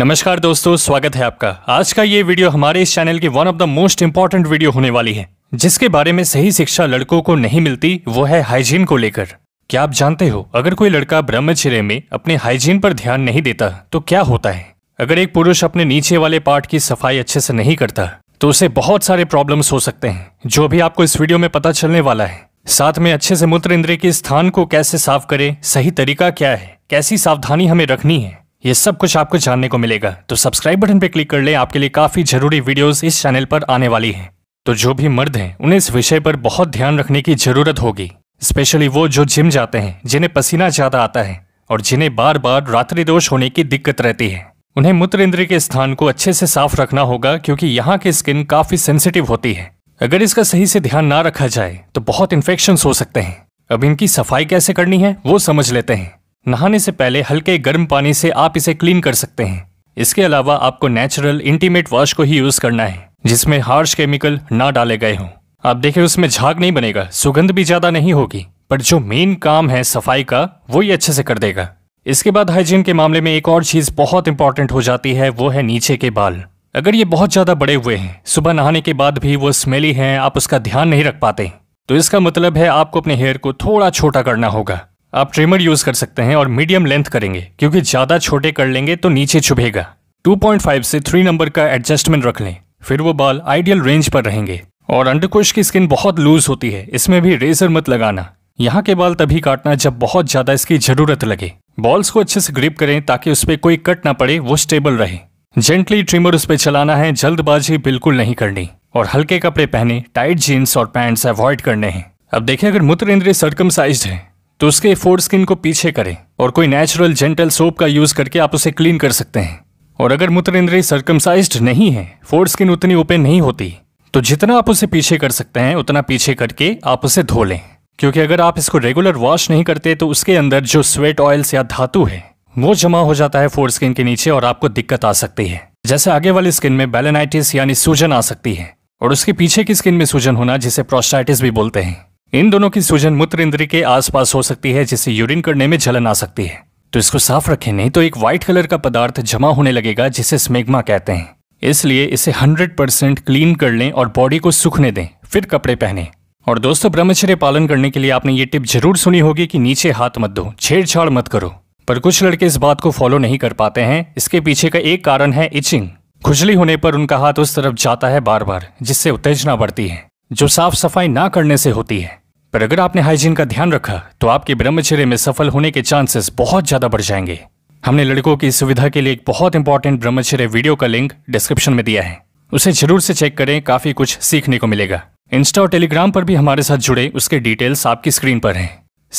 नमस्कार दोस्तों स्वागत है आपका आज का ये वीडियो हमारे इस चैनल की one of the most important video होने वाली है जिसके बारे में सही शिक्षा लड़कों को नहीं मिलती वो है हाइजीन को लेकर क्या आप जानते हो अगर कोई लड़का ब्रह्मचर्य में अपने हाइजीन पर ध्यान नहीं देता तो क्या होता है अगर एक पुरुष अपने नीचे वाले पार्ट की सफाई अच्छे से नहीं करता तो उसे बहुत सारे प्रॉब्लम्स हो सकते हैं जो भी आपको इस वीडियो में पता चलने वाला है साथ में अच्छे से मूत्र इंद्रिय के स्थान को कैसे साफ करें सही तरीका क्या है कैसी सावधानी हमें रखनी है ये सब कुछ आपको जानने को मिलेगा तो सब्सक्राइब बटन पर क्लिक कर ले आपके लिए काफी जरूरी वीडियोस इस चैनल पर आने वाली हैं तो जो भी मर्द हैं उन्हें इस विषय पर बहुत ध्यान रखने की जरूरत होगी स्पेशली वो जो जिम जाते हैं जिन्हें पसीना ज्यादा आता है और जिन्हें बार बार रात्रि दोष होने की दिक्कत रहती है उन्हें मूत्र इंद्र के स्थान को अच्छे से साफ रखना होगा क्योंकि यहाँ की स्किन काफी सेंसिटिव होती है अगर इसका सही से ध्यान ना रखा जाए तो बहुत इन्फेक्शन हो सकते हैं अब इनकी सफाई कैसे करनी है वो समझ लेते हैं नहाने से पहले हल्के गर्म पानी से आप इसे क्लीन कर सकते हैं इसके अलावा आपको नेचुरल इंटीमेट वॉश को ही यूज करना है जिसमें हार्श केमिकल ना डाले गए हों आप देखें उसमें झाग नहीं बनेगा सुगंध भी ज्यादा नहीं होगी पर जो मेन काम है सफाई का वो ये अच्छे से कर देगा इसके बाद हाइजीन के मामले में एक और चीज बहुत इंपॉर्टेंट हो जाती है वो है नीचे के बाल अगर ये बहुत ज्यादा बड़े हुए हैं सुबह नहाने के बाद भी वो स्मेली हैं आप उसका ध्यान नहीं रख पाते तो इसका मतलब है आपको अपने हेयर को थोड़ा छोटा करना होगा आप ट्रिमर यूज़ कर सकते हैं और मीडियम लेंथ करेंगे क्योंकि ज़्यादा छोटे कर लेंगे तो नीचे छुपेगा 2.5 से 3 नंबर का एडजस्टमेंट रख लें फिर वो बाल आइडियल रेंज पर रहेंगे और अंडकोश की स्किन बहुत लूज होती है इसमें भी रेजर मत लगाना यहाँ के बाल तभी काटना जब बहुत ज़्यादा इसकी ज़रूरत लगे बॉल्स को अच्छे से ग्रिप करें ताकि उस पर कोई कट ना पड़े वो स्टेबल रहे जेंटली ट्रिमर उस पर चलाना है जल्दबाजी बिल्कुल नहीं करनी और हल्के कपड़े पहने टाइट जीन्स और पैंट्स अवॉइड करने हैं अब देखें अगर मूत्र इंद्रिय साइज है तो उसके फोर स्किन को पीछे करें और कोई नेचुरल जेंटल सोप का यूज करके आप उसे क्लीन कर सकते हैं और अगर मूत्र इंद्री सर्कमसाइज नहीं है फोर स्किन उतनी ओपन नहीं होती तो जितना आप उसे पीछे कर सकते हैं उतना पीछे करके आप उसे धो लें क्योंकि अगर आप इसको रेगुलर वॉश नहीं करते तो उसके अंदर जो स्वेट ऑयल्स या धातु है वो जमा हो जाता है फोर स्किन के नीचे और आपको दिक्कत आ सकती है जैसे आगे वाली स्किन में बैलेनाइटिस यानी सूजन आ सकती है और उसके पीछे की स्किन में सूजन होना जिसे प्रोस्टाइटिस भी बोलते हैं इन दोनों की सूजन मूत्र इंद्री के आसपास हो सकती है जिससे यूरिन करने में जलन आ सकती है तो इसको साफ रखें नहीं तो एक व्हाइट कलर का पदार्थ जमा होने लगेगा जिसे स्मेग्मा कहते हैं इसलिए इसे 100% क्लीन कर लें और बॉडी को सूखने दें फिर कपड़े पहने और दोस्तों ब्रह्मचर्य पालन करने के लिए आपने ये टिप जरूर सुनी होगी कि नीचे हाथ मत दो छेड़छाड़ मत करो पर कुछ लड़के इस बात को फॉलो नहीं कर पाते हैं इसके पीछे का एक कारण है इचिंग खुजली होने पर उनका हाथ उस तरफ जाता है बार बार जिससे उत्तेजना बढ़ती है जो साफ सफाई ना करने से होती है पर अगर आपने हाइजीन का ध्यान रखा तो आपके ब्रह्मचर्य में सफल होने के चांसेस बहुत ज़्यादा बढ़ जाएंगे हमने लड़कों की सुविधा के लिए एक बहुत इंपॉर्टेंट ब्रह्मचर्य वीडियो का लिंक डिस्क्रिप्शन में दिया है उसे जरूर से चेक करें काफ़ी कुछ सीखने को मिलेगा इंस्टा और टेलीग्राम पर भी हमारे साथ जुड़े उसके डिटेल्स आपकी स्क्रीन पर हैं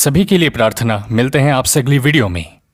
सभी के लिए प्रार्थना मिलते हैं आपसे अगली वीडियो में